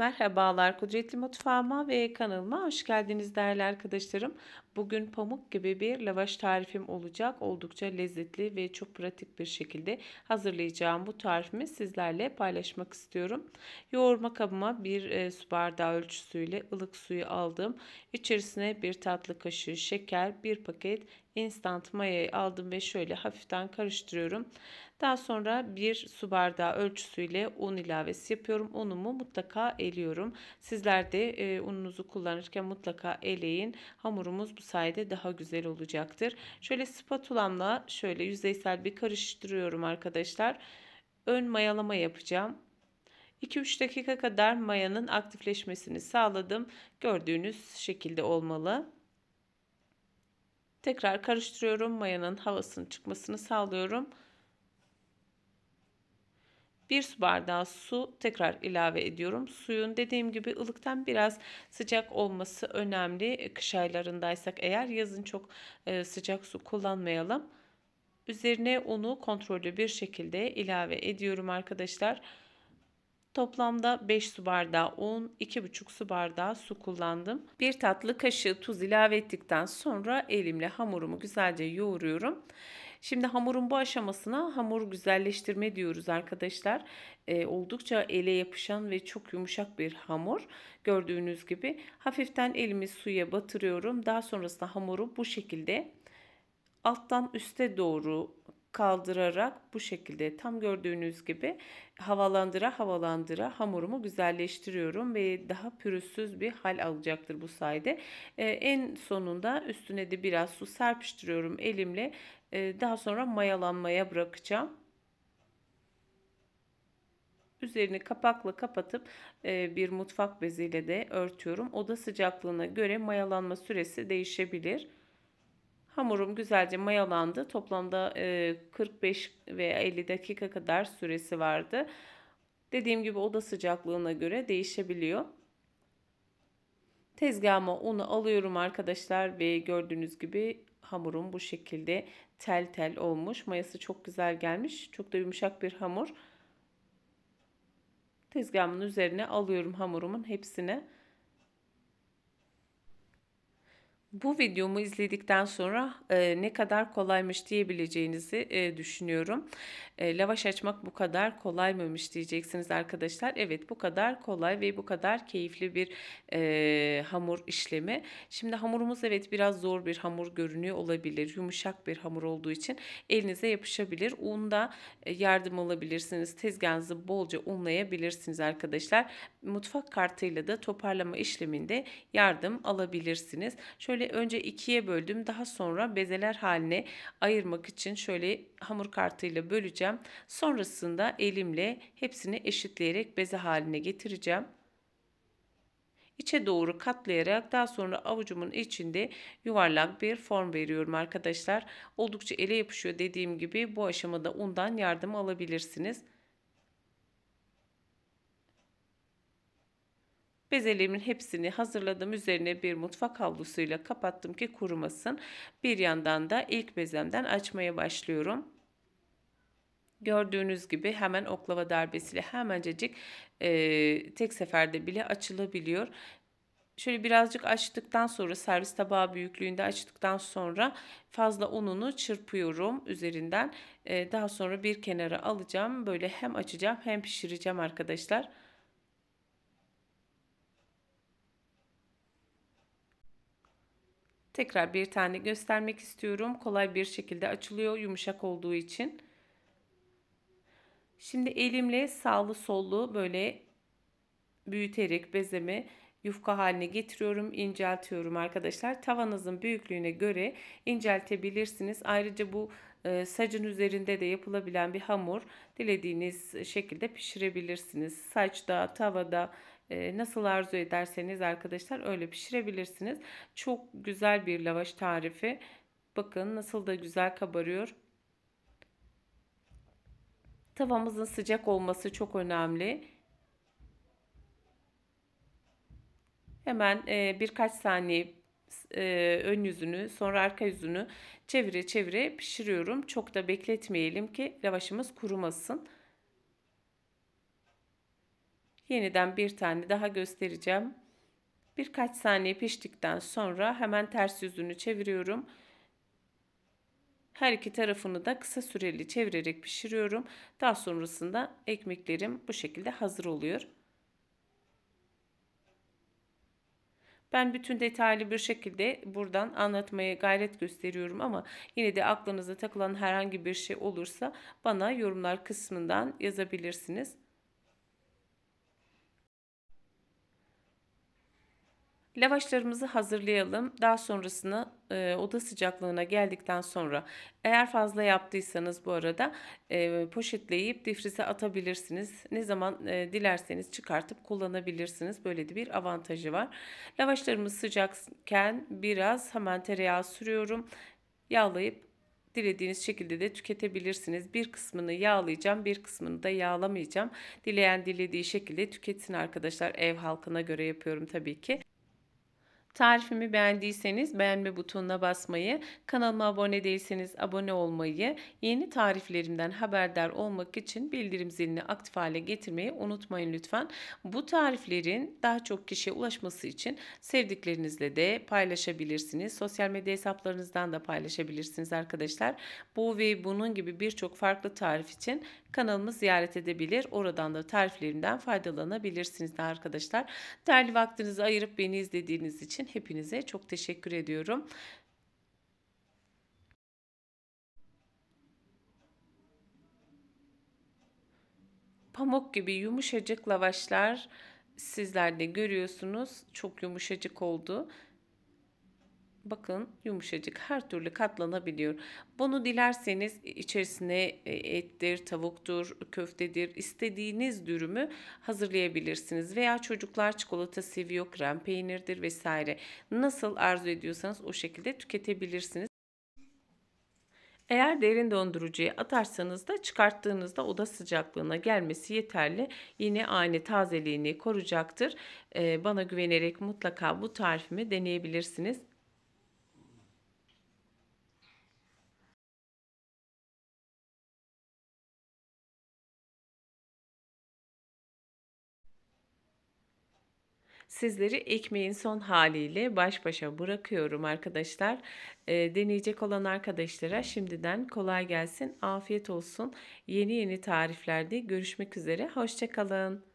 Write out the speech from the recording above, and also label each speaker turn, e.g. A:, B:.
A: Merhabalar Kudretli Mutfağıma ve kanalıma hoş geldiniz değerli arkadaşlarım. Bugün pamuk gibi bir lavaş tarifim olacak. Oldukça lezzetli ve çok pratik bir şekilde hazırlayacağım bu tarifimi sizlerle paylaşmak istiyorum. Yoğurma kabıma bir e, su bardağı ölçüsüyle ılık suyu aldım. İçerisine bir tatlı kaşığı şeker, bir paket instant mayayı aldım ve şöyle hafiften karıştırıyorum. Daha sonra bir su bardağı ölçüsüyle un ilavesi yapıyorum. Unumu mutlaka eliyorum. Sizler de e, ununuzu kullanırken mutlaka eleyin. Hamurumuz bu sayede daha güzel olacaktır. Şöyle spatulamla şöyle yüzeysel bir karıştırıyorum arkadaşlar. Ön mayalama yapacağım. 2-3 dakika kadar mayanın aktifleşmesini sağladım. Gördüğünüz şekilde olmalı. Tekrar karıştırıyorum. Mayanın havasının çıkmasını sağlıyorum. 1 su bardağı su tekrar ilave ediyorum. Suyun dediğim gibi ılıktan biraz sıcak olması önemli. E, kış aylarındaysak eğer yazın çok e, sıcak su kullanmayalım. Üzerine unu kontrollü bir şekilde ilave ediyorum arkadaşlar. Arkadaşlar. Toplamda 5 su bardağı un, 2,5 su bardağı su kullandım. 1 tatlı kaşığı tuz ilave ettikten sonra elimle hamurumu güzelce yoğuruyorum. Şimdi hamurun bu aşamasına hamur güzelleştirme diyoruz arkadaşlar. E, oldukça ele yapışan ve çok yumuşak bir hamur. Gördüğünüz gibi hafiften elimi suya batırıyorum. Daha sonrasında hamuru bu şekilde alttan üste doğru kaldırarak bu şekilde tam gördüğünüz gibi havalandıra havalandıra hamurumu güzelleştiriyorum ve daha pürüzsüz bir hal alacaktır bu sayede. Ee, en sonunda üstüne de biraz su serpiştiriyorum elimle. Ee, daha sonra mayalanmaya bırakacağım. Üzerini kapakla kapatıp e, bir mutfak beziyle de örtüyorum. Oda sıcaklığına göre mayalanma süresi değişebilir. Hamurum güzelce mayalandı. Toplamda 45 e, ve 50 dakika kadar süresi vardı. Dediğim gibi oda sıcaklığına göre değişebiliyor. Tezgahıma unu alıyorum arkadaşlar ve gördüğünüz gibi hamurum bu şekilde tel tel olmuş. Mayası çok güzel gelmiş. Çok da yumuşak bir hamur. Tezgahımın üzerine alıyorum hamurumun hepsini. Bu videomu izledikten sonra e, ne kadar kolaymış diyebileceğinizi e, düşünüyorum. E, lavaş açmak bu kadar kolay mıymış diyeceksiniz arkadaşlar. Evet bu kadar kolay ve bu kadar keyifli bir e, hamur işlemi. Şimdi hamurumuz evet biraz zor bir hamur görünüyor olabilir. Yumuşak bir hamur olduğu için elinize yapışabilir. Unda e, yardım alabilirsiniz. Tezgahınızı bolca unlayabilirsiniz arkadaşlar. Mutfak kartıyla da toparlama işleminde yardım alabilirsiniz. Şöyle Şöyle önce ikiye böldüm. Daha sonra bezeler haline ayırmak için şöyle hamur kartıyla böleceğim. Sonrasında elimle hepsini eşitleyerek beze haline getireceğim. İçe doğru katlayarak daha sonra avucumun içinde yuvarlak bir form veriyorum arkadaşlar. Oldukça ele yapışıyor dediğim gibi bu aşamada undan yardım alabilirsiniz. Bezelerimin hepsini hazırladım. Üzerine bir mutfak havlusuyla kapattım ki kurumasın. Bir yandan da ilk bezemden açmaya başlıyorum. Gördüğünüz gibi hemen oklava darbesiyle hemencecik e, tek seferde bile açılabiliyor. Şöyle birazcık açtıktan sonra servis tabağı büyüklüğünde açtıktan sonra fazla ununu çırpıyorum üzerinden. E, daha sonra bir kenara alacağım. Böyle hem açacağım hem pişireceğim arkadaşlar. Arkadaşlar. Tekrar bir tane göstermek istiyorum. Kolay bir şekilde açılıyor yumuşak olduğu için. Şimdi elimle sağlı sollu böyle büyüterek bezemi yufka haline getiriyorum, inceltiyorum arkadaşlar. Tavanızın büyüklüğüne göre inceltebilirsiniz. Ayrıca bu e, saçın üzerinde de yapılabilen bir hamur dilediğiniz şekilde pişirebilirsiniz. Saçta, tavada, tavada ee, nasıl arzu ederseniz arkadaşlar öyle pişirebilirsiniz. Çok güzel bir lavaş tarifi. Bakın nasıl da güzel kabarıyor. Tavamızın sıcak olması çok önemli. Hemen e, birkaç saniye e, ön yüzünü sonra arka yüzünü çevire çevire pişiriyorum. Çok da bekletmeyelim ki lavaşımız kurumasın. Yeniden bir tane daha göstereceğim. Birkaç saniye piştikten sonra hemen ters yüzünü çeviriyorum. Her iki tarafını da kısa süreli çevirerek pişiriyorum. Daha sonrasında ekmeklerim bu şekilde hazır oluyor. Ben bütün detaylı bir şekilde buradan anlatmaya gayret gösteriyorum ama yine de aklınıza takılan herhangi bir şey olursa bana yorumlar kısmından yazabilirsiniz. Lavaşlarımızı hazırlayalım. Daha sonrasını e, oda sıcaklığına geldikten sonra eğer fazla yaptıysanız bu arada e, poşetleyip difrize atabilirsiniz. Ne zaman e, dilerseniz çıkartıp kullanabilirsiniz. Böyle de bir avantajı var. Lavaşlarımız sıcakken biraz hemen tereyağı sürüyorum. Yağlayıp dilediğiniz şekilde de tüketebilirsiniz. Bir kısmını yağlayacağım, bir kısmını da yağlamayacağım. Dileyen dilediği şekilde tüketsin arkadaşlar. Ev halkına göre yapıyorum tabii ki. Tarifimi beğendiyseniz beğenme butonuna basmayı, kanalıma abone değilseniz abone olmayı, yeni tariflerimden haberdar olmak için bildirim zilini aktif hale getirmeyi unutmayın lütfen. Bu tariflerin daha çok kişiye ulaşması için sevdiklerinizle de paylaşabilirsiniz. Sosyal medya hesaplarınızdan da paylaşabilirsiniz arkadaşlar. Bu ve bunun gibi birçok farklı tarif için kanalımı ziyaret edebilir. Oradan da tariflerimden faydalanabilirsiniz de arkadaşlar. Değerli vaktinizi ayırıp beni izlediğiniz için için hepinize çok teşekkür ediyorum. Pamuk gibi yumuşacık lavaşlar sizler de görüyorsunuz. Çok yumuşacık oldu. Bakın yumuşacık her türlü katlanabiliyor. Bunu dilerseniz içerisine e, ettir, tavuktur, köftedir istediğiniz dürümü hazırlayabilirsiniz. Veya çocuklar çikolata seviyor, krem peynirdir vesaire. Nasıl arzu ediyorsanız o şekilde tüketebilirsiniz. Eğer derin dondurucuya atarsanız da çıkarttığınızda oda sıcaklığına gelmesi yeterli. Yine aynı tazeliğini koruyacaktır. Ee, bana güvenerek mutlaka bu tarifimi deneyebilirsiniz. sizleri ekmeğin son haliyle baş başa bırakıyorum arkadaşlar. E, deneyecek olan arkadaşlara şimdiden kolay gelsin, afiyet olsun. Yeni yeni tariflerde görüşmek üzere, hoşçakalın.